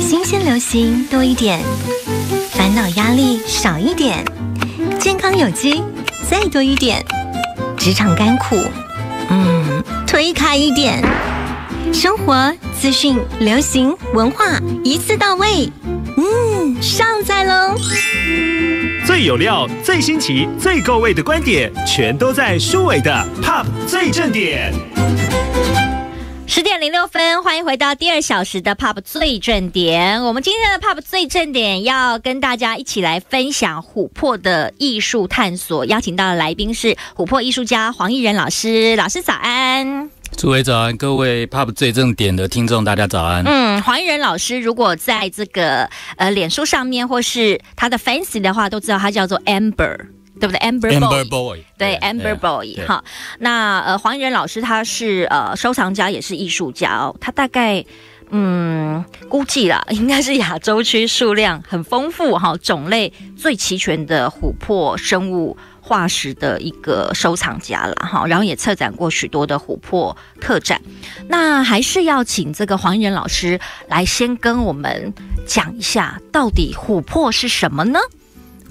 新鲜流行多一点，烦恼压力少一点，健康有机再多一点，职场干苦，嗯，推开一点，生活资讯、流行文化一次到位，嗯，上在喽。最有料、最新奇、最够味的观点，全都在舒伟的《Pop 最正点》。十点零六分，欢迎回到第二小时的 Pub 最正点。我们今天的 Pub 最正点要跟大家一起来分享琥珀的艺术探索，邀请到的来宾是琥珀艺术家黄奕仁老师。老师早安！诸位早安，各位 Pub 最正点的听众，大家早安。嗯，黄奕仁老师，如果在这个呃脸书上面或是他的粉丝的话，都知道他叫做 Amber。对不对？Amber Boy，对，Amber Boy，哈，那呃，黄怡仁老师他是呃收藏家，也是艺术家，哦。他大概嗯估计啦，应该是亚洲区数量很丰富哈，种类最齐全的琥珀生物化石的一个收藏家了哈，然后也策展过许多的琥珀特展，那还是要请这个黄怡仁老师来先跟我们讲一下，到底琥珀是什么呢？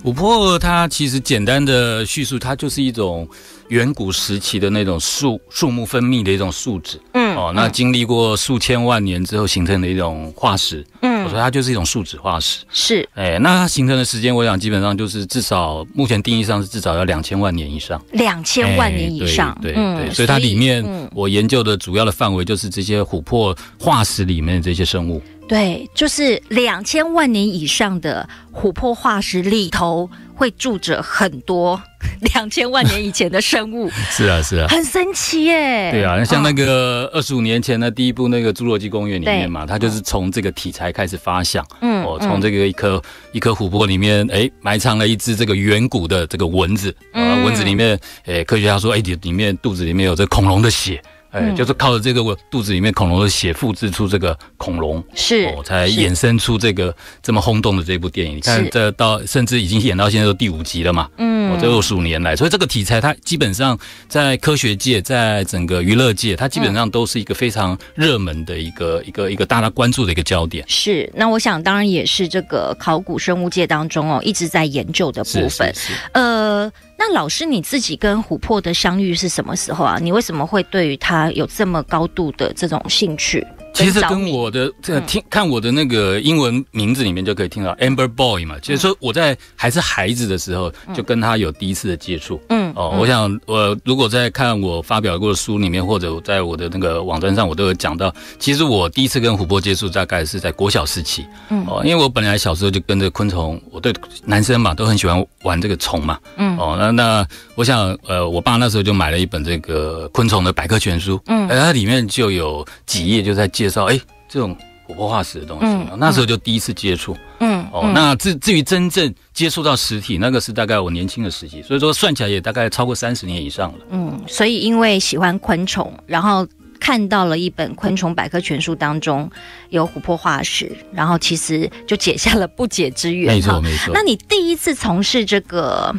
琥珀它其实简单的叙述，它就是一种远古时期的那种树树木分泌的一种树脂，嗯，哦，那经历过数千万年之后形成的一种化石，嗯，我说它就是一种树脂化石，是，哎，那它形成的时间，我想基本上就是至少目前定义上是至少要两千万年以上，两千万年以上，对，嗯，所以它里面我研究的主要的范围就是这些琥珀化石里面的这些生物。对，就是两千万年以上的琥珀化石里头，会住着很多 两千万年以前的生物。是啊，是啊，很神奇耶。对啊，那像那个二十五年前的第一部那个《侏罗纪公园》里面嘛，它就是从这个题材开始发想，嗯，哦，从这个一颗一颗琥珀里面，哎，埋藏了一只这个远古的这个蚊子，啊、蚊子里面，哎，科学家说，哎，里面肚子里面有这恐龙的血。哎，就是靠着这个肚子里面恐龙的血复制出这个恐龙，是，我才衍生出这个这么轰动的这部电影。你看，这到甚至已经演到现在都第五集了嘛，嗯，这二十五年来，所以这个题材它基本上在科学界，在整个娱乐界，它基本上都是一个非常热门的一个一个一个大家关注的一个焦点。是，那我想当然也是这个考古生物界当中哦一直在研究的部分，呃。那老师你自己跟琥珀的相遇是什么时候啊？你为什么会对于他有这么高度的这种兴趣？其实跟我的这听看我的那个英文名字里面就可以听到 Amber Boy 嘛，就是说我在还是孩子的时候就跟他有第一次的接触。嗯。哦，我想，我如果在看我发表过的书里面，或者在我的那个网站上，我都有讲到。其实我第一次跟琥珀接触，大概是在国小时期。嗯，哦，因为我本来小时候就跟着昆虫，我对男生嘛都很喜欢玩这个虫嘛。嗯，哦，那那我想，呃，我爸那时候就买了一本这个昆虫的百科全书。嗯，哎，它里面就有几页就在介绍，哎，这种琥珀化石的东西。嗯，那时候就第一次接触。嗯。哦，那至至于真正接触到实体，那个是大概我年轻的时期，所以说算起来也大概超过三十年以上了。嗯，所以因为喜欢昆虫，然后看到了一本昆虫百科全书当中有琥珀化石，然后其实就解下了不解之缘。没错，没错。那你第一次从事这个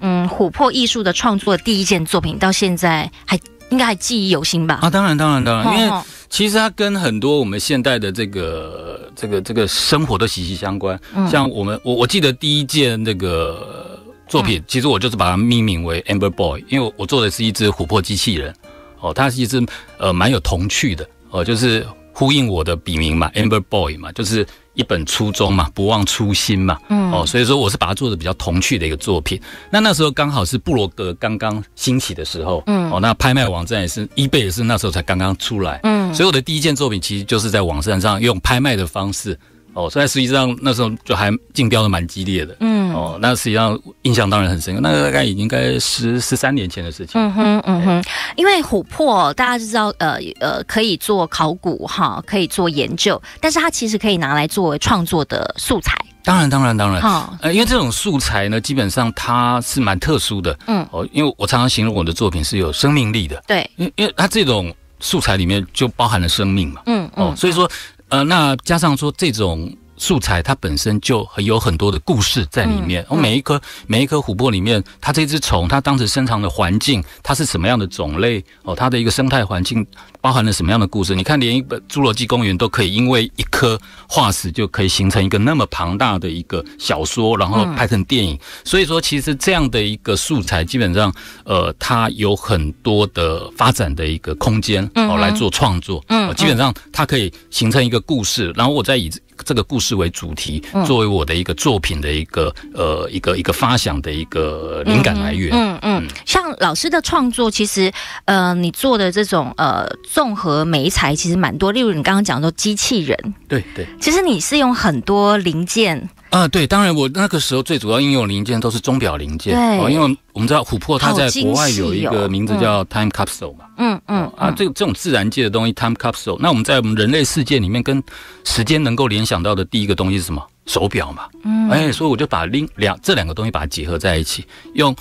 嗯琥珀艺术的创作，第一件作品到现在还应该还记忆犹新吧？啊，当然，当然，当然，因为。其实它跟很多我们现代的这个、这个、这个生活都息息相关。像我们，我我记得第一件那个作品，其实我就是把它命名为 Amber Boy，因为我我做的是一只琥珀机器人。哦，它其实呃蛮有童趣的。哦，就是。呼应我的笔名嘛，Amber Boy 嘛，就是一本初衷嘛，不忘初心嘛，嗯，哦，所以说我是把它做的比较童趣的一个作品。那那时候刚好是布罗格刚刚兴起的时候，嗯，哦，那拍卖网站也是，eBay 也是那时候才刚刚出来，嗯，所以我的第一件作品其实就是在网站上用拍卖的方式。哦，所以实际上那时候就还竞标的蛮激烈的，嗯，哦，那实际上印象当然很深刻，那个大概已经该十十三年前的事情，嗯哼嗯哼。因为琥珀大家就知道，呃呃，可以做考古哈，可以做研究，但是它其实可以拿来作为创作的素材。当然当然当然，好，呃，因为这种素材呢，基本上它是蛮特殊的，嗯，哦，因为我常常形容我的作品是有生命力的，对，因因为它这种素材里面就包含了生命嘛，嗯，哦，所以说。呃，那加上说这种。素材它本身就有很多的故事在里面。我每一颗每一颗琥珀里面，它这只虫，它当时生长的环境，它是什么样的种类？哦，它的一个生态环境包含了什么样的故事？你看，连一个《侏罗纪公园》都可以因为一颗化石就可以形成一个那么庞大的一个小说，然后拍成电影。所以说，其实这样的一个素材，基本上，呃，它有很多的发展的一个空间哦，来做创作。嗯，基本上它可以形成一个故事，然后我再以。这个故事为主题，作为我的一个作品的一个呃一个一个发想的一个灵感来源。嗯嗯，像老师的创作，其实呃，你做的这种呃综合媒材其实蛮多，例如你刚刚讲说机器人，对对，其实你是用很多零件。啊，对，当然我那个时候最主要应用零件都是钟表零件，哦，因为我们知道琥珀它在国外有一个名字叫 time capsule 嘛，嗯嗯，啊，这这种自然界的东西 time capsule，那我们在我们人类世界里面跟时间能够联想到的第一个东西是什么？手表嘛，嗯，哎，所以我就把另两这两个东西把它结合在一起，用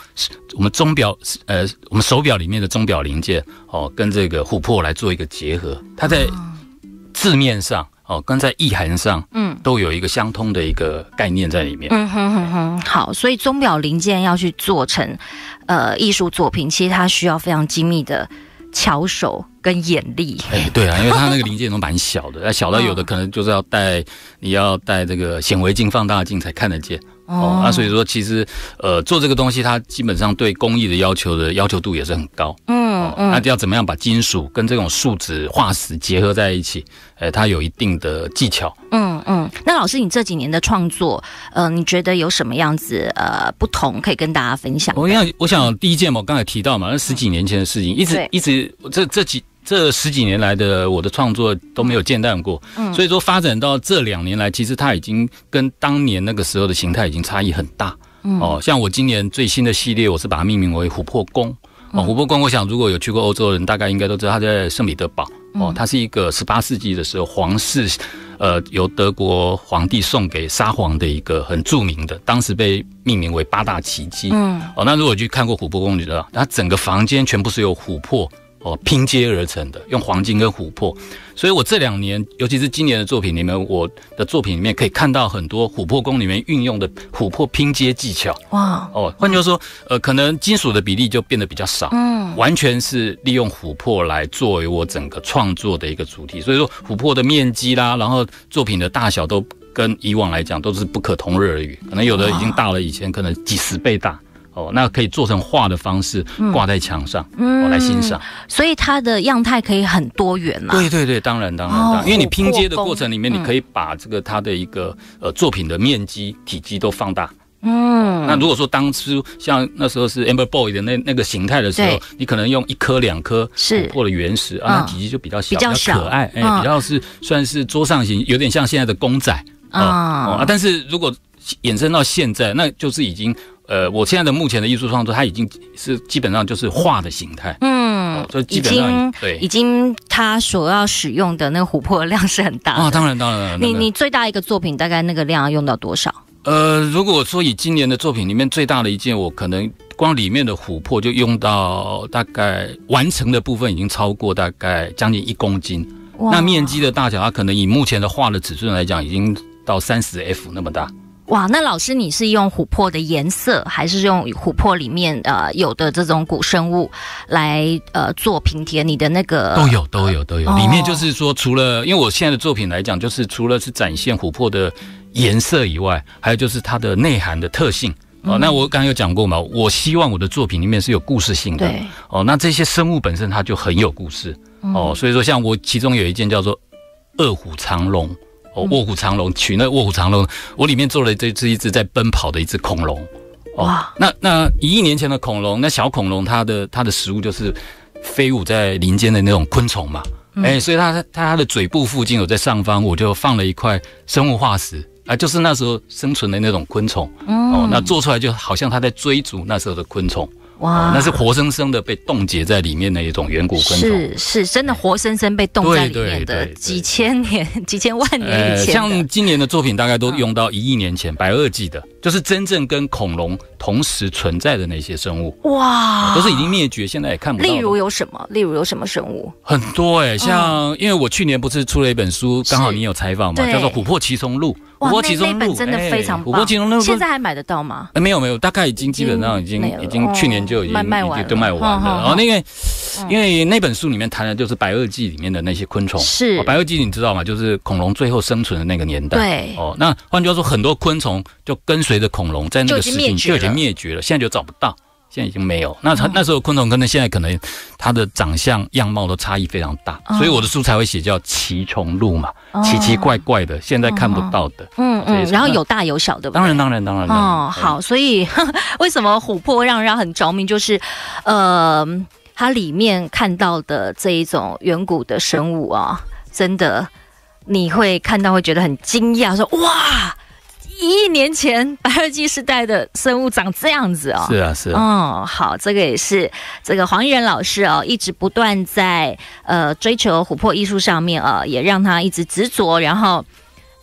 我们钟表，呃，我们手表里面的钟表零件，哦，跟这个琥珀来做一个结合，它在。字面上哦，跟在意涵上，嗯，都有一个相通的一个概念在里面。嗯哼哼哼，好，所以钟表零件要去做成，呃，艺术作品，其实它需要非常精密的巧手跟眼力。哎，对啊，因为它那个零件都蛮小的，那小到有的可能就是要戴，你要戴这个显微镜放大镜才看得见。哦，那所以说，其实，呃，做这个东西，它基本上对工艺的要求的要求度也是很高。嗯嗯，那要怎么样把金属跟这种树脂化石结合在一起？呃，它有一定的技巧。嗯嗯，那老师，你这几年的创作，呃，你觉得有什么样子呃不同可以跟大家分享？我我想，第一件嘛，我刚才提到嘛，那十几年前的事情，一直一直，这这几。这十几年来的我的创作都没有间断过，嗯，所以说发展到这两年来，其实它已经跟当年那个时候的形态已经差异很大，哦，像我今年最新的系列，我是把它命名为琥珀宫，哦，琥珀宫，我想如果有去过欧洲的人，大概应该都知道，它在圣彼得堡，哦，它是一个十八世纪的时候，皇室，呃，由德国皇帝送给沙皇的一个很著名的，当时被命名为八大奇迹，嗯，哦，那如果去看过琥珀宫，你知道，它整个房间全部是由琥珀。哦，拼接而成的，用黄金跟琥珀，所以我这两年，尤其是今年的作品里面，我的作品里面可以看到很多琥珀宫里面运用的琥珀拼接技巧。哇，哦，换句话说，呃，可能金属的比例就变得比较少，嗯，完全是利用琥珀来作为我整个创作的一个主题。所以说，琥珀的面积啦，然后作品的大小都跟以往来讲都是不可同日而语，可能有的已经大了以前可能几十倍大。哦，那可以做成画的方式挂在墙上，我来欣赏。所以它的样态可以很多元啊。对对对，当然当然，因为你拼接的过程里面，你可以把这个它的一个呃作品的面积、体积都放大。嗯，那如果说当初像那时候是 Amber Boy 的那那个形态的时候，你可能用一颗两颗是破的原石啊，体积就比较小，比较可爱，哎，比较是算是桌上型，有点像现在的公仔啊。但是如果衍生到现在，那就是已经。呃，我现在的目前的艺术创作，它已经是基本上就是画的形态，嗯，就基本上对，已经它所要使用的那个琥珀量是很大啊，当然当然，你你最大一个作品大概那个量用到多少？呃，如果说以今年的作品里面最大的一件，我可能光里面的琥珀就用到大概完成的部分已经超过大概将近一公斤，那面积的大小，它可能以目前的画的尺寸来讲，已经到三十 F 那么大。哇，那老师你是用琥珀的颜色，还是用琥珀里面呃有的这种古生物来呃做拼贴？你的那个都有都有都有，里面就是说，除了因为我现在的作品来讲，就是除了是展现琥珀的颜色以外，还有就是它的内涵的特性。哦，那我刚刚有讲过嘛，我希望我的作品里面是有故事性的。对。哦，那这些生物本身它就很有故事。哦，所以说像我其中有一件叫做《卧虎藏龙》。卧虎藏龙取那卧虎藏龙，我里面做了这只一只在奔跑的一只恐龙，哇！那那一亿年前的恐龙，那小恐龙它的它的食物就是飞舞在林间的那种昆虫嘛，哎，所以它它它的嘴部附近有在上方，我就放了一块生物化石，啊，就是那时候生存的那种昆虫，哦，那做出来就好像它在追逐那时候的昆虫。哇，那是活生生的被冻结在里面的一种远古昆虫，是是，真的活生生被冻在里面的几千年、几千万年以前。像今年的作品，大概都用到一亿年前白垩纪的，就是真正跟恐龙。同时存在的那些生物哇，都是已经灭绝，现在也看不到。例如有什么？例如有什么生物？很多哎，像因为我去年不是出了一本书，刚好你有采访嘛，叫做《琥珀奇松露》。琥珀奇松露真的非常，琥珀奇松露现在还买得到吗？哎，没有没有，大概已经基本上已经已经去年就已经卖完都卖完了。然后那个。因为那本书里面谈的就是白垩纪里面的那些昆虫。是白垩纪你知道吗？就是恐龙最后生存的那个年代。对哦，那换句话说，很多昆虫就跟随着恐龙在那个时期就已经。灭绝了，现在就找不到，现在已经没有。那他那时候昆虫可能现在可能它的长相样貌都差异非常大，所以我的书才会写叫奇虫录嘛，奇奇怪怪的，现在看不到的。嗯嗯，然后有大有小的。当然当然当然。哦，好，所以 为什么琥珀让人很着迷，就是呃，它里面看到的这一种远古的生物啊，真的你会看到会觉得很惊讶，说哇。一亿年前 白垩纪时代的生物长这样子哦，是啊是。啊。嗯，好，这个也是这个黄玉仁老师哦，一直不断在呃追求琥珀艺术上面啊，也让他一直执着，然后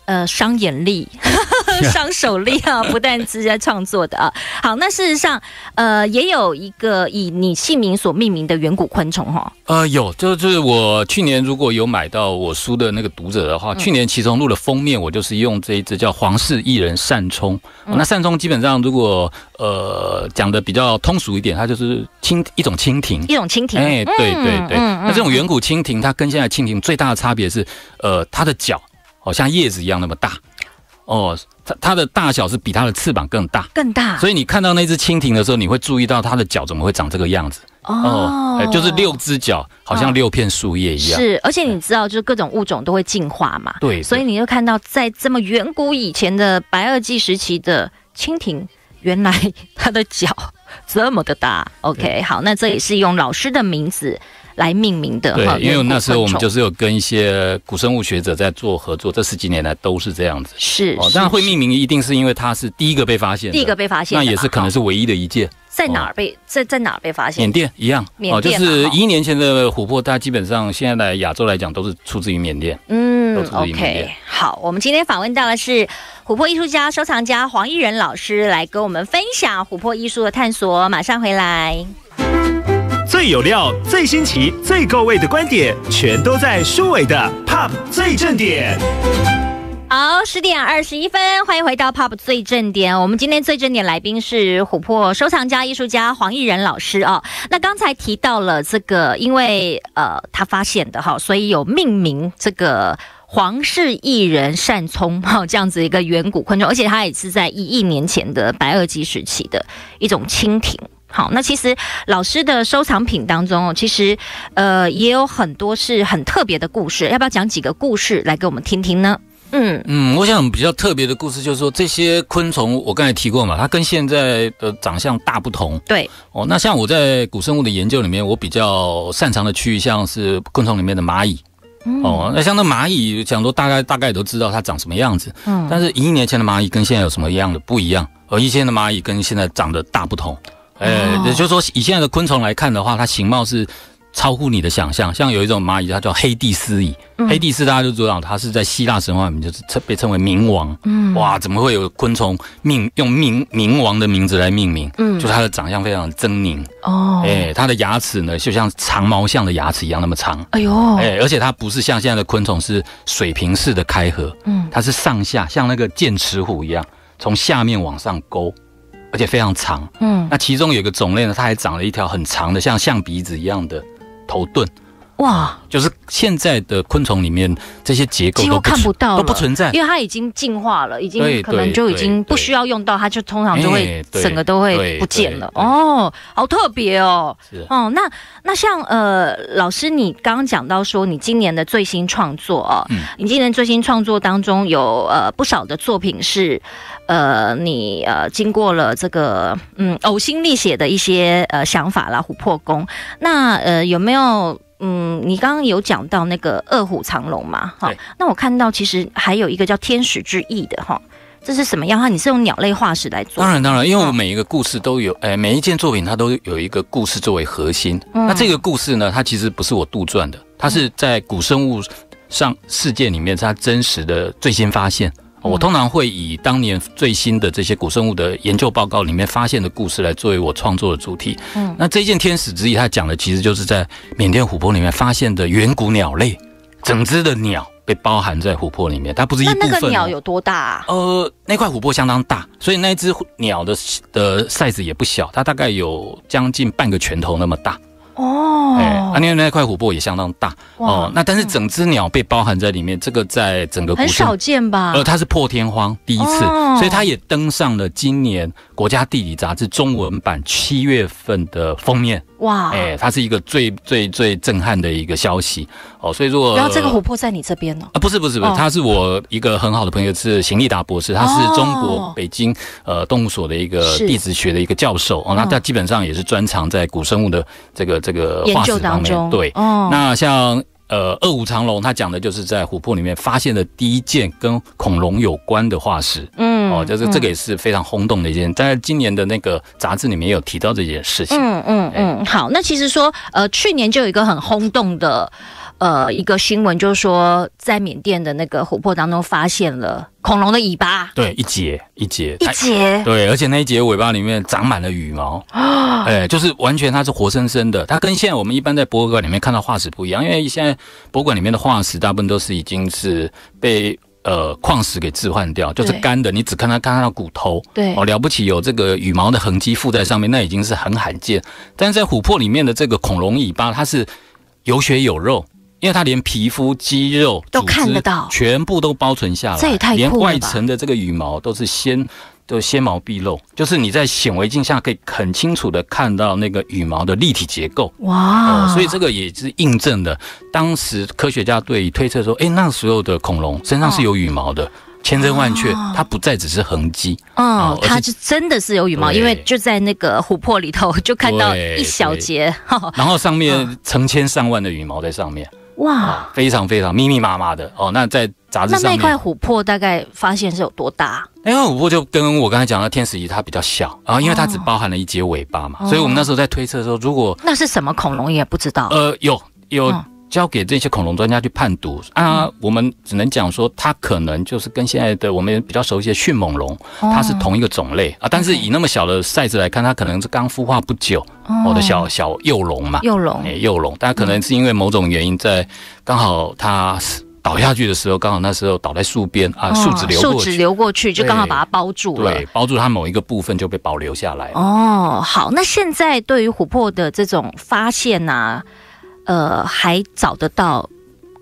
呃伤眼力。双手力啊，不但是在创作的啊。好，那事实上，呃，也有一个以你姓名所命名的远古昆虫哈。呃，有，就是就是我去年如果有买到我书的那个读者的话，去年其中录了封面，我就是用这一只叫皇室艺人扇聪。那扇聪基本上如果呃讲的比较通俗一点，它就是蜻一种蜻蜓，一种蜻蜓。哎，对对对。那这种远古蜻蜓，它跟现在蜻蜓最大的差别是，呃，它的脚好像叶子一样那么大，哦。它的大小是比它的翅膀更大，更大。所以你看到那只蜻蜓的时候，你会注意到它的脚怎么会长这个样子？哦，就是六只脚，好像六片树叶一样。是，而且你知道，就是各种物种都会进化嘛。对。所以你就看到，在这么远古以前的白垩纪时期的蜻蜓，原来它的脚这么的大。OK，好，那这也是用老师的名字。来命名的对，因为那时候我们就是有跟一些古生物学者在做合作，这十几年来都是这样子。是，当然会命名一定是因为它是第一个被发现，第一个被发现，那也是可能是唯一的一件。在哪儿被在在哪儿被发现？缅甸一样，哦，就是一亿年前的琥珀，它基本上现在在亚洲来讲都是出自于缅甸。嗯，OK，好，我们今天访问到的是琥珀艺术家、收藏家黄义仁老师，来跟我们分享琥珀艺术的探索。马上回来。最有料、最新奇、最够味的观点，全都在舒伟的《Pop 最正点》。好，十点二十一分，欢迎回到《Pop 最正点》。我们今天最正点来宾是琥珀收藏家、艺术家黄奕仁老师哦。那刚才提到了这个，因为呃，他发现的哈，所以有命名这个“皇室艺人善聪”哈，这样子一个远古昆虫，而且它也是在一亿年前的白垩纪时期的一种蜻蜓。好，那其实老师的收藏品当中哦，其实，呃，也有很多是很特别的故事，要不要讲几个故事来给我们听听呢？嗯嗯，我想比较特别的故事就是说，这些昆虫，我刚才提过嘛，它跟现在的长相大不同。对，哦，那像我在古生物的研究里面，我比较擅长的区域像是昆虫里面的蚂蚁。哦，那像那蚂蚁，讲说大概大概都知道它长什么样子。嗯，但是一亿年前的蚂蚁跟现在有什么一样的不一样？而一千年的蚂蚁跟现在长得大不同。哎，也就是说，以现在的昆虫来看的话，它形貌是超乎你的想象。像有一种蚂蚁，它叫黑帝斯蚁。黑帝斯大家就知道，它是在希腊神话里就是称被称为冥王。嗯，哇，怎么会有昆虫命用冥冥王的名字来命名？嗯，就它的长相非常狰狞。哦，哎，它的牙齿呢，就像长毛象的牙齿一样那么长。哎呦，哎，而且它不是像现在的昆虫，是水平式的开合。嗯，它是上下像那个剑齿虎一样，从下面往上勾。而且非常长，嗯，那其中有一个种类呢，它还长了一条很长的，像象鼻子一样的头盾。哇，就是现在的昆虫里面这些结构几乎看不到，都不存在，因为它已经进化了，已经可能就已经不需要用到，它就通常就会整个都会不见了哦，好特别哦，哦，那那像呃，老师你刚刚讲到说你今年的最新创作啊，你今年最新创作当中有呃不少的作品是呃你呃经过了这个嗯呕心沥血的一些呃想法啦，琥珀宫，那呃有没有？嗯，你刚刚有讲到那个“二虎藏龙”嘛？哈，那我看到其实还有一个叫“天使之翼”的哈，这是什么样？哈，你是用鸟类化石来做？当然，当然，因为我每一个故事都有，哎，每一件作品它都有一个故事作为核心。那这个故事呢，它其实不是我杜撰的，它是在古生物上世界里面它真实的最新发现。我通常会以当年最新的这些古生物的研究报告里面发现的故事来作为我创作的主体。嗯，那这件天使之翼，它讲的其实就是在缅甸琥珀里面发现的远古鸟类，整只的鸟被包含在琥珀里面，它不是一那那个鸟有多大？呃，那块琥珀相当大，所以那只鸟的的 size 也不小，它大概有将近半个拳头那么大。哦，啊，因为那块琥珀也相当大哦。那但是整只鸟被包含在里面，这个在整个古很少见吧？呃，它是破天荒第一次，所以它也登上了今年《国家地理》杂志中文版七月份的封面。哇，哎，它是一个最最最震撼的一个消息哦。所以如果然后这个琥珀在你这边哦？啊，不是不是不是，他是我一个很好的朋友，是邢立达博士，他是中国北京呃动物所的一个地质学的一个教授哦。那他基本上也是专长在古生物的这个。这个化石方面，对，那像呃，二五长龙，它讲的就是在琥珀里面发现的第一件跟恐龙有关的化石，嗯，哦，就是这个也是非常轰动的一件。在今年的那个杂志里面有提到这件事情，嗯嗯嗯，好，那其实说呃，去年就有一个很轰动的。呃，一个新闻就是说，在缅甸的那个琥珀当中发现了恐龙的尾巴，对，一节一节一节，对，而且那一节尾巴里面长满了羽毛啊，哎，就是完全它是活生生的，它跟现在我们一般在博物馆里面看到化石不一样，因为现在博物馆里面的化石大部分都是已经是被呃矿石给置换掉，就是干的，你只看它看到骨头，对，哦，了不起有这个羽毛的痕迹附在上面，那已经是很罕见，但是在琥珀里面的这个恐龙尾巴，它是有血有肉。因为它连皮肤、肌肉都看得到，全部都保存下来，连外层的这个羽毛都是纤都纤毛毕露，就是你在显微镜下可以很清楚的看到那个羽毛的立体结构。哇！所以这个也是印证了当时科学家对推测说，哎，那所时候的恐龙身上是有羽毛的，千真万确，它不再只是痕迹。哦，它是真的是有羽毛，因为就在那个琥珀里头就看到一小节，然后上面成千上万的羽毛在上面。哇，非常非常密密麻麻的哦。那在杂志那那块琥珀大概发现是有多大？那块琥珀就跟我刚才讲的天使翼，它比较小啊，因为它只包含了一节尾巴嘛。所以，我们那时候在推测说，如果那是什么恐龙也不知道。呃，有有。交给这些恐龙专家去判读啊，我们只能讲说，它可能就是跟现在的我们比较熟悉的迅猛龙，它是同一个种类啊。但是以那么小的 size 来看，它可能是刚孵化不久，我的小小幼龙嘛。幼龙，幼龙，但可能是因为某种原因，在刚好它倒下去的时候，刚好那时候倒在树边啊，树脂流，树脂流过去，就刚好把它包住，了，对，包住它某一个部分就被保留下来。哦，好，那现在对于琥珀的这种发现呢？呃，还找得到，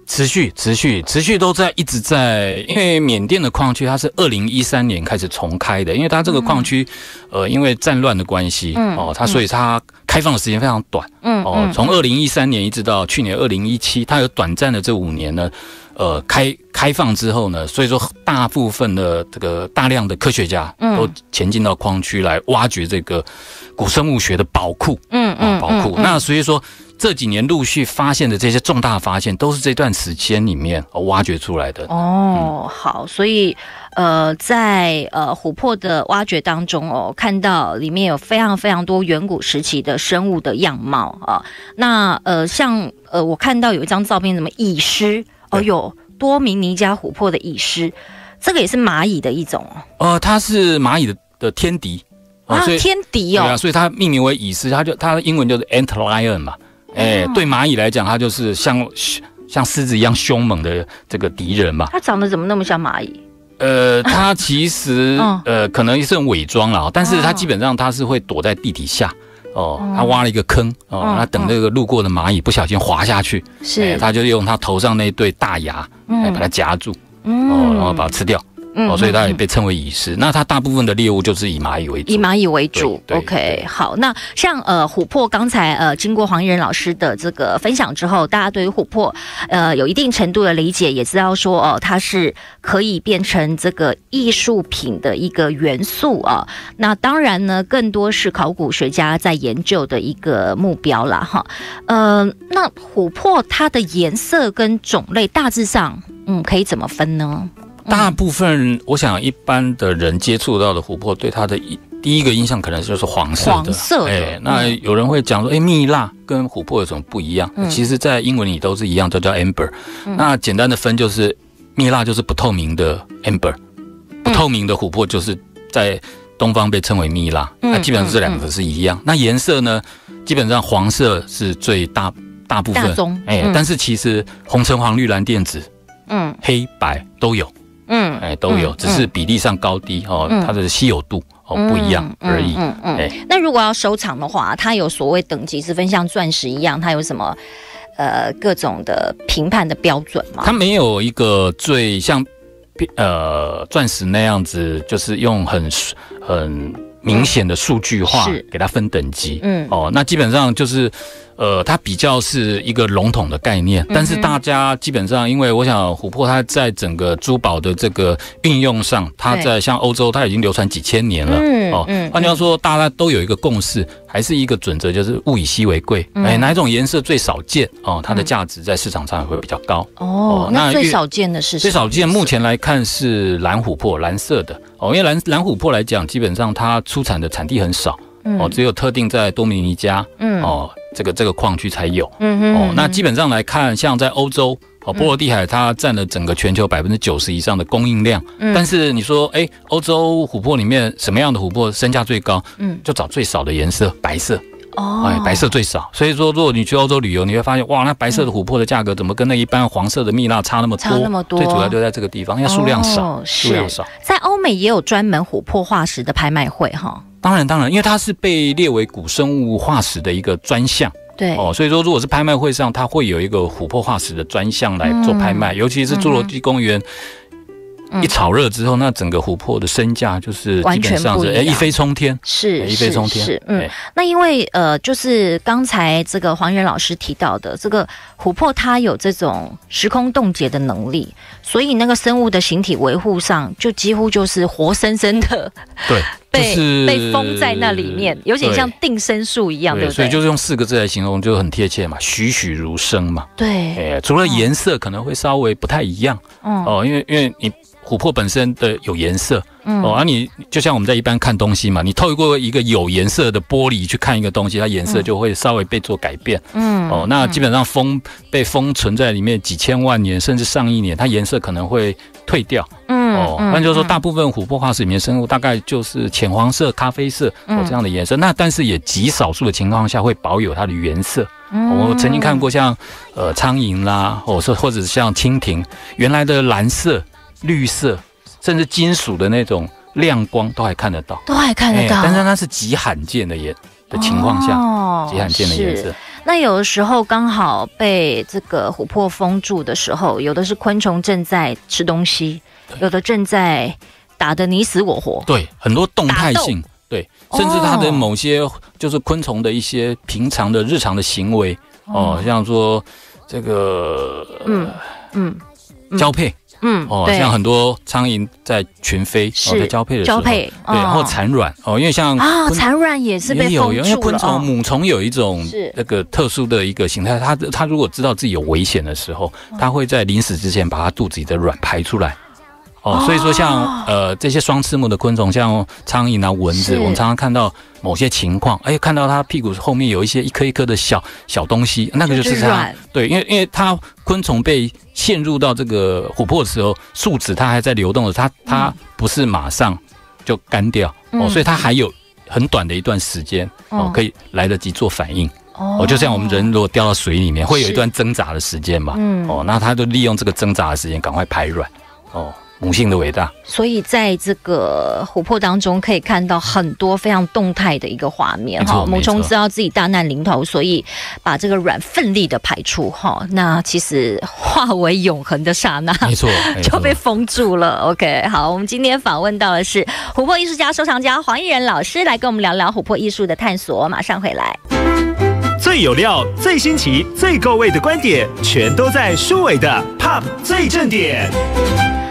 持续、持续、持续都在一直在，因为缅甸的矿区它是二零一三年开始重开的，因为它这个矿区，呃，因为战乱的关系哦，它所以它开放的时间非常短，嗯哦，从二零一三年一直到去年二零一七，它有短暂的这五年呢，呃，开开放之后呢，所以说大部分的这个大量的科学家都前进到矿区来挖掘这个古生物学的宝库，嗯嗯，宝库，那所以说。这几年陆续发现的这些重大发现，都是这段时间里面挖掘出来的哦。好，所以呃，在呃琥珀的挖掘当中哦，看到里面有非常非常多远古时期的生物的样貌啊。那呃，像呃，我看到有一张照片，什么蚁狮哦，有多米尼加琥珀的蚁狮，这个也是蚂蚁的一种哦。呃，它是蚂蚁的的天敌啊，天敌哦，对啊，所以它命名为蚁狮，它就它的英文就是 Antlion 嘛。哎，对蚂蚁来讲，它就是像像狮子一样凶猛的这个敌人吧？它长得怎么那么像蚂蚁？呃，它其实 呃可能是伪装了，但是它基本上它是会躲在地底下哦，它挖了一个坑哦，那等那个路过的蚂蚁不小心滑下去，是，它就用它头上那对大牙来把它夹住，哦，然后把它吃掉。哦，所以它也被称为蚁狮。那它大部分的猎物就是以蚂蚁为主。以蚂蚁为主。OK，好。那像呃琥珀，刚才呃经过黄怡仁老师的这个分享之后，大家对于琥珀呃有一定程度的理解，也知道说哦它是可以变成这个艺术品的一个元素啊。那当然呢，更多是考古学家在研究的一个目标了哈。呃，那琥珀它的颜色跟种类大致上，嗯，可以怎么分呢？大部分我想一般的人接触到的琥珀，对它的第一个印象可能就是黄色的。哎，那有人会讲说，哎，蜜蜡跟琥珀有什么不一样？其实在英文里都是一样，都叫 amber。那简单的分就是，蜜蜡就是不透明的 amber，不透明的琥珀就是在东方被称为蜜蜡。那基本上这两个是一样。那颜色呢，基本上黄色是最大大部分，哎，但是其实红橙黄绿蓝靛紫，嗯，黑白都有。嗯，哎，都有，只是比例上高低哦，它的稀有度哦不一样而已。嗯嗯，哎，那如果要收藏的话，它有所谓等级，是分像钻石一样，它有什么呃各种的评判的标准吗？它没有一个最像呃钻石那样子，就是用很很明显的数据化给它分等级。嗯哦，那基本上就是。呃，它比较是一个笼统的概念，但是大家基本上，因为我想，琥珀它在整个珠宝的这个运用上，它在像欧洲，它已经流传几千年了。哦，换句话说，大家都有一个共识，还是一个准则，就是物以稀为贵。哎，哪一种颜色最少见哦，它的价值在市场上也会比较高。哦，那最少见的是最少见，目前来看是蓝琥珀，蓝色的。哦，因为蓝蓝琥珀来讲，基本上它出产的产地很少。哦，只有特定在多米尼加，嗯，哦，这个这个矿区才有，嗯嗯，哦，那基本上来看，像在欧洲，哦，波罗的海它占了整个全球百分之九十以上的供应量，嗯，但是你说，哎，欧洲琥珀里面什么样的琥珀身价最高？嗯，就找最少的颜色，白色，哦，哎，白色最少，所以说如果你去欧洲旅游，你会发现，哇，那白色的琥珀的价格怎么跟那一般黄色的蜜蜡差那么多？差那么多，最主要就在这个地方，为数量少，数量少，在欧美也有专门琥珀化石的拍卖会，哈。当然，当然，因为它是被列为古生物化石的一个专项，对哦，所以说如果是拍卖会上，它会有一个琥珀化石的专项来做拍卖，尤其是侏罗纪公园一炒热之后，那整个琥珀的身价就是基本上是哎一飞冲天，是，一飞冲天，是，嗯。那因为呃，就是刚才这个黄源老师提到的，这个琥珀它有这种时空冻结的能力，所以那个生物的形体维护上就几乎就是活生生的，对。是被封在那里面，有点像定身术一样，对对？所以就是用四个字来形容，就很贴切嘛，栩栩如生嘛。对，哎，除了颜色可能会稍微不太一样，嗯哦，因为因为你琥珀本身的有颜色，嗯哦，而你就像我们在一般看东西嘛，你透过一个有颜色的玻璃去看一个东西，它颜色就会稍微被做改变，嗯哦，那基本上封被封存在里面几千万年甚至上亿年，它颜色可能会退掉，嗯。哦，那就是说，大部分琥珀化石里面生物大概就是浅黄色、咖啡色这样的颜色。那但是也极少数的情况下会保有它的原色。我曾经看过像，呃，苍蝇啦，或是或者像蜻蜓，原来的蓝色、绿色，甚至金属的那种亮光都还看得到，都还看得到。但是那是极罕见的颜的情况下，哦、极罕见的颜色。那有的时候刚好被这个琥珀封住的时候，有的是昆虫正在吃东西。有的正在打得你死我活，对，很多动态性，对，甚至它的某些就是昆虫的一些平常的日常的行为，哦，像说这个，嗯嗯，交配，嗯，哦，像很多苍蝇在群飞哦、在交配的时候，交配，对，然后产卵，哦，因为像啊，产卵也是被有，因为昆虫母虫有一种那个特殊的一个形态，它它如果知道自己有危险的时候，它会在临死之前把它肚子里的卵排出来。哦，所以说像呃这些双翅目的昆虫，像苍蝇啊蚊子，我们常常看到某些情况，哎，看到它屁股后面有一些一颗一颗的小小东西，那个就是它。对，因为因为它昆虫被陷入到这个琥珀的时候，树脂它还在流动的，它它不是马上就干掉，哦，所以它还有很短的一段时间，哦，可以来得及做反应。哦，就像我们人如果掉到水里面，会有一段挣扎的时间嘛。嗯。哦，那它就利用这个挣扎的时间，赶快排卵。哦。母性的伟大，所以在这个琥珀当中可以看到很多非常动态的一个画面哈。母虫知道自己大难临头，所以把这个卵奋力的排出哈。那其实化为永恒的刹那，没错，就被封住了。OK，好，我们今天访问到的是琥珀艺术家、收藏家黄艺仁老师，来跟我们聊聊琥珀艺术的探索。马上回来，最有料、最新奇、最够味的观点，全都在舒伟的 PUB 最正点。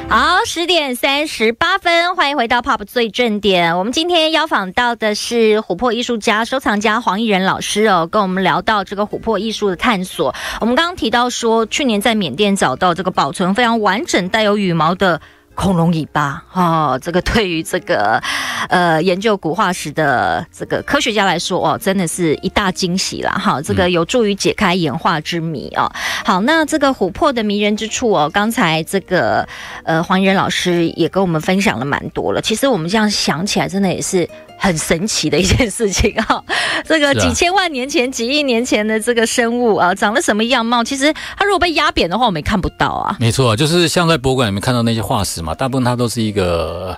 好，十点三十八分，欢迎回到 Pop 最正点。我们今天邀访到的是琥珀艺术家、收藏家黄奕仁老师哦，跟我们聊到这个琥珀艺术的探索。我们刚刚提到说，去年在缅甸找到这个保存非常完整、带有羽毛的。恐龙尾巴哦，这个对于这个呃研究古化石的这个科学家来说哦，真的是一大惊喜了哈。这个有助于解开演化之谜哦。好，那这个琥珀的迷人之处哦，刚才这个呃黄仁老师也跟我们分享了蛮多了。其实我们这样想起来，真的也是。很神奇的一件事情啊！这个几千万年前、几亿年前的这个生物啊，长了什么样貌？其实它如果被压扁的话，我们看不到啊。没错，就是像在博物馆里面看到那些化石嘛，大部分它都是一个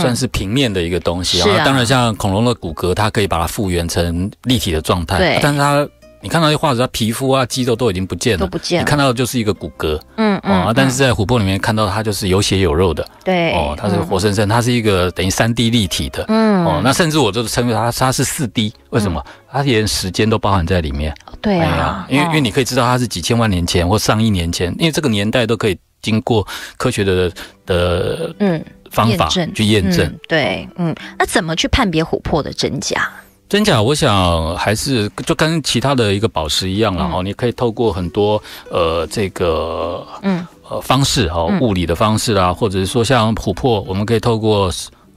算是平面的一个东西啊。当然，像恐龙的骨骼，它可以把它复原成立体的状态，但是它。你看到的化石，它皮肤啊、肌肉都已经不见了，都不见。你看到的就是一个骨骼，嗯嗯。哦，但是在琥珀里面看到它，就是有血有肉的，对。哦，它是活生生，它是一个等于三 D 立体的，嗯。哦，那甚至我就是称为它，它是四 D，为什么？它连时间都包含在里面。对呀，因为因为你可以知道它是几千万年前或上亿年前，因为这个年代都可以经过科学的的嗯方法去验证。对，嗯。那怎么去判别琥珀的真假？真假，我想还是就跟其他的一个宝石一样了哈，你可以透过很多呃这个嗯呃方式哈，物理的方式啦，或者是说像琥珀，我们可以透过。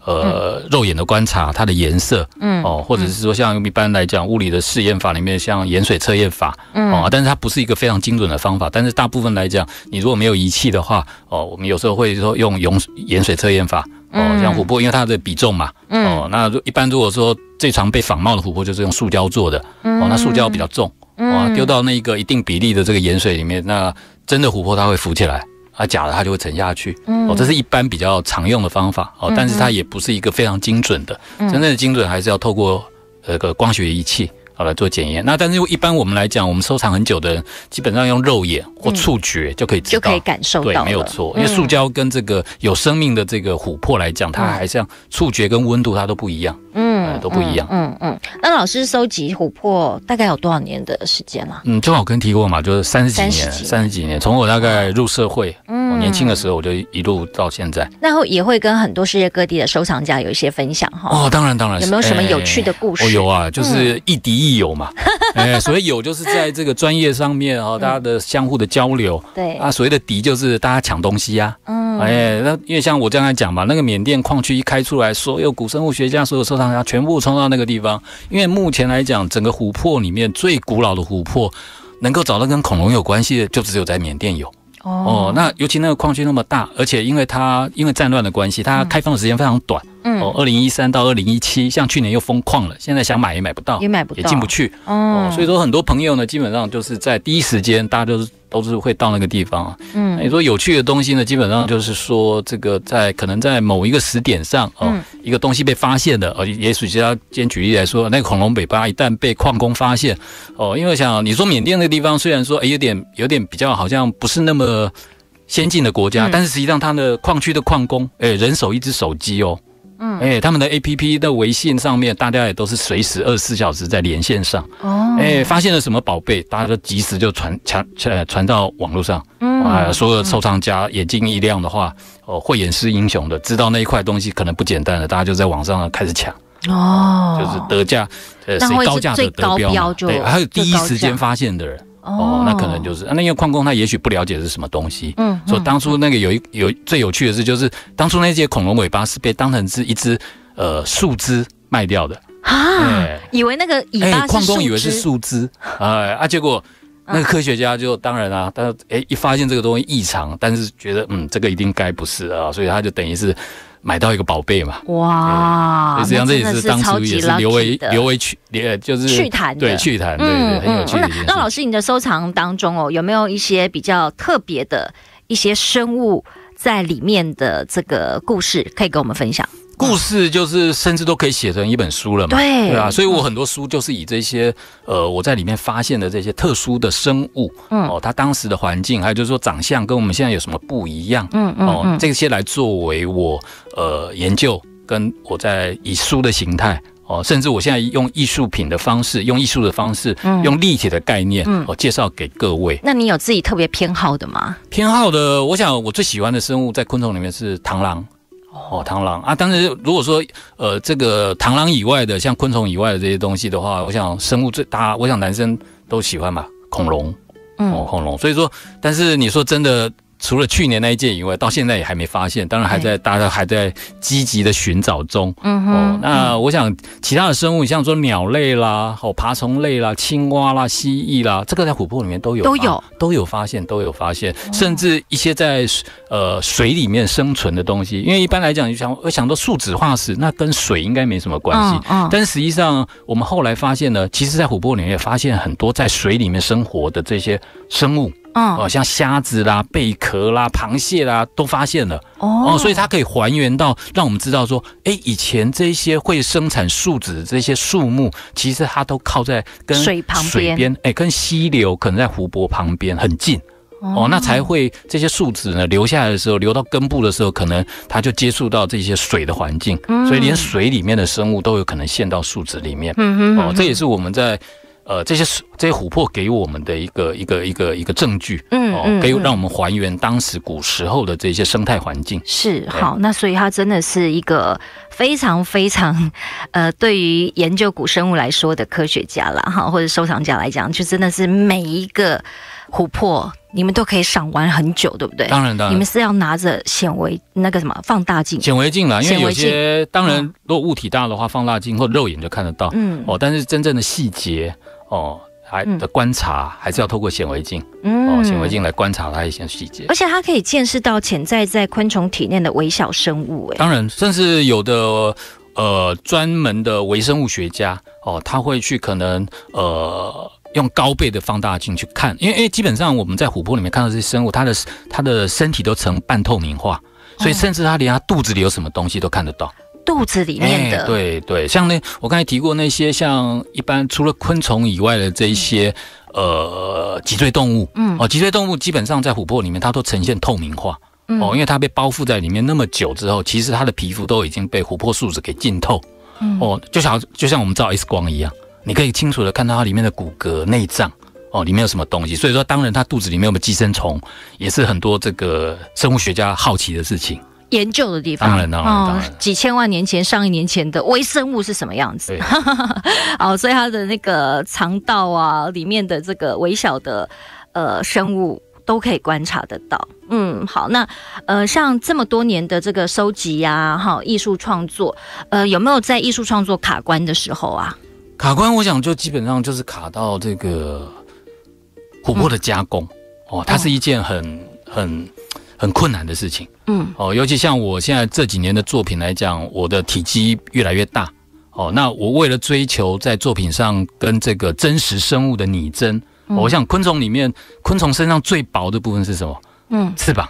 呃，肉眼的观察它的颜色，嗯哦，或者是说像一般来讲物理的试验法里面，像盐水测验法，嗯哦，但是它不是一个非常精准的方法，但是大部分来讲，你如果没有仪器的话，哦，我们有时候会说用盐盐水测验法，哦，像琥珀，因为它的比重嘛，哦，那一般如果说最常被仿冒的琥珀就是用塑胶做的，哦，那塑胶比较重，哦，丢到那个一定比例的这个盐水里面，那真的琥珀它会浮起来。那假的它就会沉下去，哦，这是一般比较常用的方法哦，但是它也不是一个非常精准的，真正的精准还是要透过呃个光学仪器好来做检验。那但是一般我们来讲，我们收藏很久的，基本上用肉眼或触觉就可以就可以感受到，对，没有错，因为塑胶跟这个有生命的这个琥珀来讲，它还像触觉跟温度它都不一样。嗯。都不一样，嗯嗯，那老师收集琥珀大概有多少年的时间了？嗯，就好我跟提过嘛，就是三十几年，三十几年，从我大概入社会，嗯，年轻的时候我就一路到现在。那会也会跟很多世界各地的收藏家有一些分享哈。哦，当然当然，有没有什么有趣的故事？有啊，就是亦敌亦友嘛，哎，所谓友就是在这个专业上面哈，大家的相互的交流。对，啊，所谓的敌就是大家抢东西呀，嗯，哎，那因为像我刚才讲嘛，那个缅甸矿区一开出来，所有古生物学家，所有收藏家全部。扩冲到那个地方，因为目前来讲，整个琥珀里面最古老的琥珀，能够找到跟恐龙有关系的，就只有在缅甸有。哦，那尤其那个矿区那么大，而且因为它因为战乱的关系，它开放的时间非常短。嗯，二零一三到二零一七，像去年又封矿了，现在想买也买不到，也买不也进不去。哦，所以说很多朋友呢，基本上就是在第一时间，大家都是。都是会到那个地方，嗯，你说有趣的东西呢？基本上就是说，这个在可能在某一个时点上，哦，一个东西被发现的，而也许其他先举例来说，那个恐龙尾巴一旦被矿工发现，哦，因为想你说缅甸那个地方虽然说，哎，有点有点比较好像不是那么先进的国家，但是实际上它的矿区的矿工，哎，人手一只手机哦。嗯，哎，他们的 A P P 的微信上面，大家也都是随时二十四小时在连线上。哦，哎，发现了什么宝贝，大家都及时就传传呃，传到网络上。嗯，啊，所有收藏家眼睛一亮的话，哦，慧眼是英雄的，知道那一块东西可能不简单的，大家就在网上开始抢。哦，就是得价，呃，谁高价的得标对，还有第一时间发现的人。哦，那可能就是啊，那因为矿工他也许不了解是什么东西，嗯，所以当初那个有一有最有趣的事就是，当初那些恐龙尾巴是被当成是一只呃树枝卖掉的啊，以为那个尾巴是树枝，哎啊，结果那个科学家就当然啊，但是哎一发现这个东西异常，但是觉得嗯这个一定该不是啊，所以他就等于是。买到一个宝贝嘛？哇，实际上这也是当初也是留为留为去也就是趣谈对趣谈，对嗯，那那老师你的收藏当中哦，有没有一些比较特别的一些生物在里面的这个故事，可以跟我们分享？故事就是，甚至都可以写成一本书了嘛？对，对啊。所以我很多书就是以这些，呃，我在里面发现的这些特殊的生物，哦，它当时的环境，还有就是说长相跟我们现在有什么不一样，嗯嗯，哦，这些来作为我呃研究，跟我在以书的形态，哦，甚至我现在用艺术品的方式，用艺术的方式，用立体的概念，哦，介绍给各位。那你有自己特别偏好的吗？偏好的，我想我最喜欢的生物在昆虫里面是螳螂。哦，螳螂啊！当然，如果说，呃，这个螳螂以外的，像昆虫以外的这些东西的话，我想生物最大，我想男生都喜欢吧，恐龙，哦，恐龙。所以说，但是你说真的。除了去年那一件以外，到现在也还没发现，当然还在大家还在积极的寻找中。嗯哼，那我想其他的生物，像说鸟类啦、哦爬虫类啦、青蛙啦、蜥蜴啦，这个在琥珀里面都有，都有都有发现，都有发现，甚至一些在呃水里面生存的东西。因为一般来讲，你想我想说树脂化石，那跟水应该没什么关系。嗯嗯，但实际上我们后来发现呢，其实在琥珀里面也发现很多在水里面生活的这些生物。哦，像虾子啦、贝壳啦、螃蟹啦，都发现了哦，所以它可以还原到让我们知道说，哎，以前这些会生产树脂这些树木，其实它都靠在跟水旁边，哎，跟溪流可能在湖泊旁边很近，哦，那才会这些树脂呢流下来的时候，流到根部的时候，可能它就接触到这些水的环境，所以连水里面的生物都有可能陷到树脂里面，哦，这也是我们在。呃，这些是这些琥珀给我们的一个一个一个一个证据，嗯，可以让我们还原当时古时候的这些生态环境。是，好，那所以它真的是一个非常非常，呃，对于研究古生物来说的科学家了哈，或者收藏家来讲，就真的是每一个琥珀你们都可以赏玩很久，对不对？当然的，你们是要拿着显微那个什么放大镜，显微镜啦，因为有些当然如果物体大的话，放大镜或肉眼就看得到，嗯，哦，但是真正的细节。哦，还的观察还是要透过显微镜，哦，显微镜来观察它一些细节，而且它可以见识到潜在在昆虫体内的微小生物哎。当然，甚至有的呃专门的微生物学家哦，他会去可能呃用高倍的放大镜去看，因为因为基本上我们在琥珀里面看到这些生物，它的它的身体都呈半透明化，所以甚至它连它肚子里有什么东西都看得到。肚子里面的，对对，像那我刚才提过那些像一般除了昆虫以外的这一些呃脊椎动物，嗯哦，脊椎动物基本上在琥珀里面它都呈现透明化，哦，因为它被包覆在里面那么久之后，其实它的皮肤都已经被琥珀树脂给浸透，哦，就像就像我们照 X 光一样，你可以清楚的看到它里面的骨骼、内脏，哦，里面有什么东西。所以说，当然它肚子里面有没有寄生虫，也是很多这个生物学家好奇的事情。研究的地方，当然当然当然，几千万年前、上亿年前的微生物是什么样子？好，所以它的那个肠道啊，里面的这个微小的呃生物都可以观察得到。嗯，好，那呃，像这么多年的这个收集呀，哈，艺术创作，呃，有没有在艺术创作卡关的时候啊？卡关，我想就基本上就是卡到这个琥珀的加工哦，它是一件很很。很困难的事情，嗯，哦，尤其像我现在这几年的作品来讲，我的体积越来越大，哦，那我为了追求在作品上跟这个真实生物的拟真，我想昆虫里面昆虫身上最薄的部分是什么？嗯，翅膀。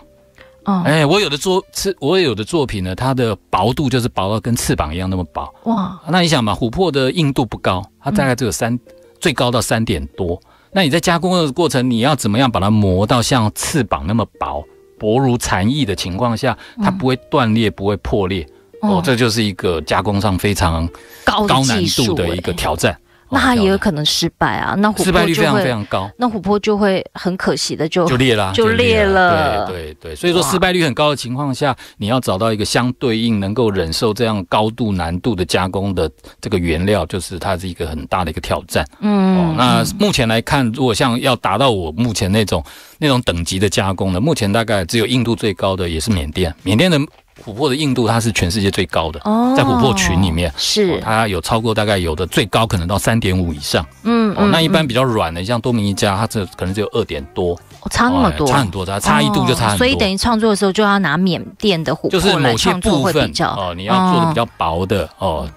哦，哎，我有的作翅，我有的作品呢，它的薄度就是薄到跟翅膀一样那么薄。哇，那你想嘛，琥珀的硬度不高，它大概只有三，最高到三点多。那你在加工的过程，你要怎么样把它磨到像翅膀那么薄？薄如蝉翼的情况下，它不会断裂，不会破裂。哦，这就是一个加工上非常高难度的一个挑战。那它也有可能失败啊，那琥珀率非常非常高，那琥珀就会很可惜的就 就裂了，就裂了。对对对，所以说失败率很高的情况下，你要找到一个相对应能够忍受这样高度难度的加工的这个原料，就是它是一个很大的一个挑战。嗯，那目前来看，如果像要达到我目前那种那种等级的加工呢，目前大概只有硬度最高的也是缅甸，缅甸的。琥珀的硬度它是全世界最高的，哦、在琥珀群里面是它有超过大概有的最高可能到三点五以上，嗯，那一般比较软的，像多明一家，它这可能只有二点多，差那么多，差很多，差差异度就差很多。所以等于创作的时候就要拿缅甸的琥珀就是某些部分哦，你要做的比较薄的哦，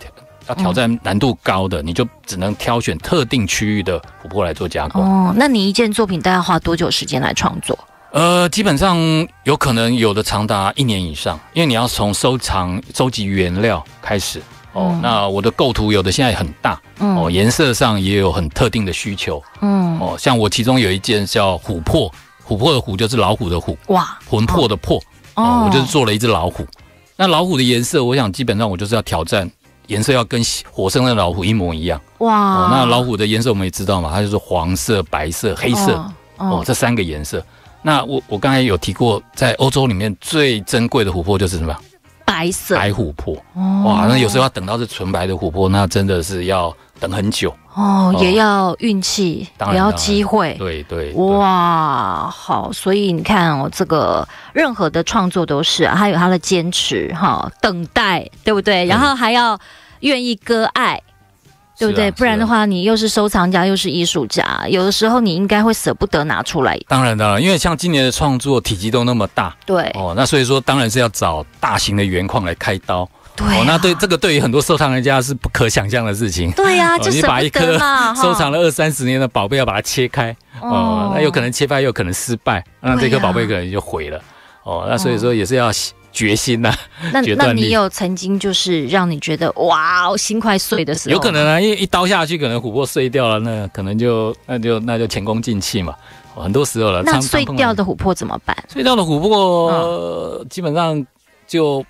要挑战难度高的，你就只能挑选特定区域的琥珀来做加工。哦，那你一件作品大概花多久时间来创作？呃，基本上有可能有的长达一年以上，因为你要从收藏收集原料开始哦。那我的构图有的现在很大，哦，颜色上也有很特定的需求，嗯，哦，像我其中有一件叫琥珀，琥珀的琥就是老虎的虎，哇，魂魄的魄，哦，我就是做了一只老虎。那老虎的颜色，我想基本上我就是要挑战颜色要跟火生的老虎一模一样。哇，那老虎的颜色我们也知道嘛，它就是黄色、白色、黑色，哦，这三个颜色。那我我刚才有提过，在欧洲里面最珍贵的琥珀就是什么？白色白琥珀。哇，那有时候要等到是纯白的琥珀，那真的是要等很久哦，也要运气，也要机会。对对，哇，好，所以你看哦，这个任何的创作都是，还有他的坚持哈，等待，对不对？然后还要愿意割爱。对不对？不然的话，你又是收藏家又是艺术家，有的时候你应该会舍不得拿出来。当然的，因为像今年的创作体积都那么大，对哦，那所以说当然是要找大型的原矿来开刀。对，那对这个对于很多收藏人家是不可想象的事情。对呀，就是把一得 收藏了二三十年的宝贝，要把它切开，哦，那有可能切开又可能失败，那这颗宝贝可能就毁了。哦，那所以说也是要。决心呐，那 那你有曾经就是让你觉得哇心快碎的时候？有可能啊，一一刀下去，可能琥珀碎掉了，那可能就那就那就前功尽弃嘛。很多时候了，那碎掉的琥珀怎么办？碎掉的琥珀基本上就。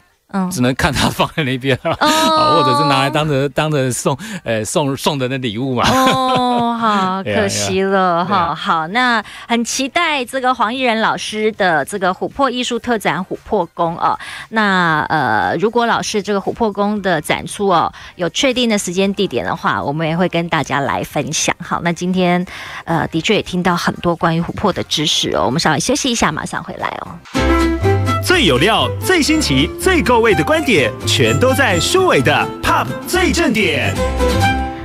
只能看他放在那边了，啊，或者是拿来当着当着送，呃，送送的那礼物嘛。哦，好 可惜了，哈。好，那很期待这个黄艺仁老师的这个琥珀艺术特展——琥珀宫哦。那呃，如果老师这个琥珀宫的展出哦，有确定的时间地点的话，我们也会跟大家来分享。好，那今天呃，的确也听到很多关于琥珀的知识哦。我们稍微休息一下，马上回来哦。最有料、最新奇、最够味的观点，全都在舒伟的《Pop 最正点》。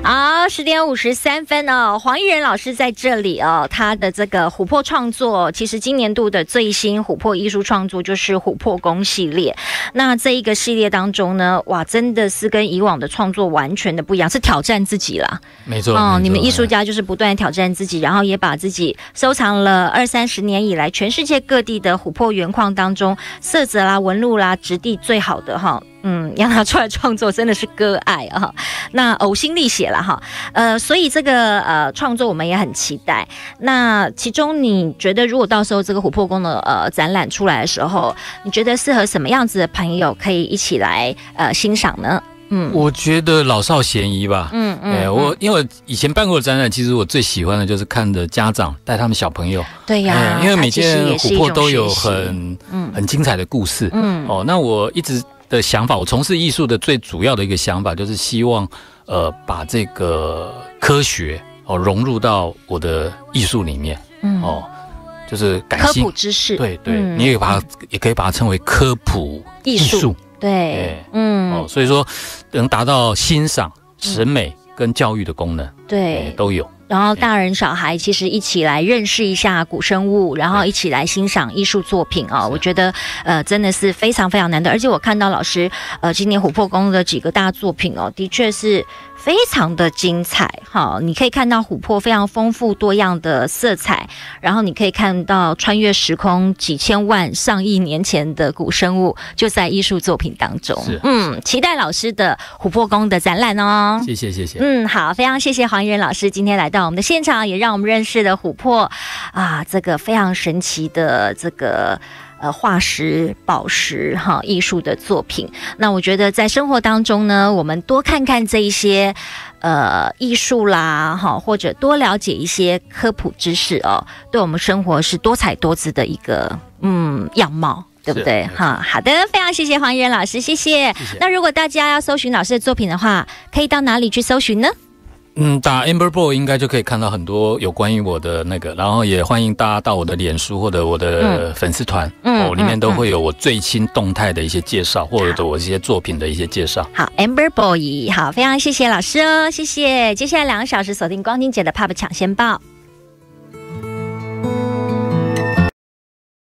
好，十点五十三分哦，黄义仁老师在这里哦。他的这个琥珀创作，其实今年度的最新琥珀艺术创作就是琥珀宫系列。那这一个系列当中呢，哇，真的是跟以往的创作完全的不一样，是挑战自己啦。没错，哦，你们艺术家就是不断挑战自己，然后也把自己收藏了二三十年以来，全世界各地的琥珀原矿当中，色泽啦、纹路啦、质地最好的哈。嗯，让他出来创作真的是割爱啊，那呕心沥血了哈。呃，所以这个呃创作我们也很期待。那其中你觉得，如果到时候这个琥珀宫的呃展览出来的时候，你觉得适合什么样子的朋友可以一起来呃欣赏呢？嗯，我觉得老少咸宜吧。嗯嗯，哎，我因为以前办过的展览，其实我最喜欢的就是看着家长带他们小朋友。对呀，因为每件琥珀都有很嗯很精彩的故事。嗯，哦，那我一直。的想法，我从事艺术的最主要的一个想法就是希望，呃，把这个科学哦融入到我的艺术里面，嗯哦，就是科普知识，对对，你也把它也可以把它称为科普艺术，对，嗯哦，所以说能达到欣赏、审美跟教育的功能，对，都有。然后大人小孩其实一起来认识一下古生物，然后一起来欣赏艺术作品啊！我觉得，呃，真的是非常非常难得。而且我看到老师，呃，今年琥珀宫的几个大作品哦，的确是。非常的精彩，哈，你可以看到琥珀非常丰富多样的色彩，然后你可以看到穿越时空几千万上亿年前的古生物就在艺术作品当中。嗯，期待老师的琥珀宫的展览哦。谢谢谢谢。嗯，好，非常谢谢黄怡仁老师今天来到我们的现场，也让我们认识了琥珀，啊，这个非常神奇的这个。呃，化石、宝石，哈，艺术的作品。那我觉得在生活当中呢，我们多看看这一些，呃，艺术啦，哈，或者多了解一些科普知识哦，对我们生活是多彩多姿的一个，嗯，样貌，对不对？哈，好的，非常谢谢黄怡仁老师，谢谢。那如果大家要搜寻老师的作品的话，可以到哪里去搜寻呢？嗯，打 Amber Boy 应该就可以看到很多有关于我的那个，然后也欢迎大家到我的脸书或者我的粉丝团，嗯，里面都会有我最新动态的一些介绍，或者我这些作品的一些介绍。好，Amber Boy，好，非常谢谢老师哦，谢谢。接下来两个小时锁定光音姐的 p o p 抢先报。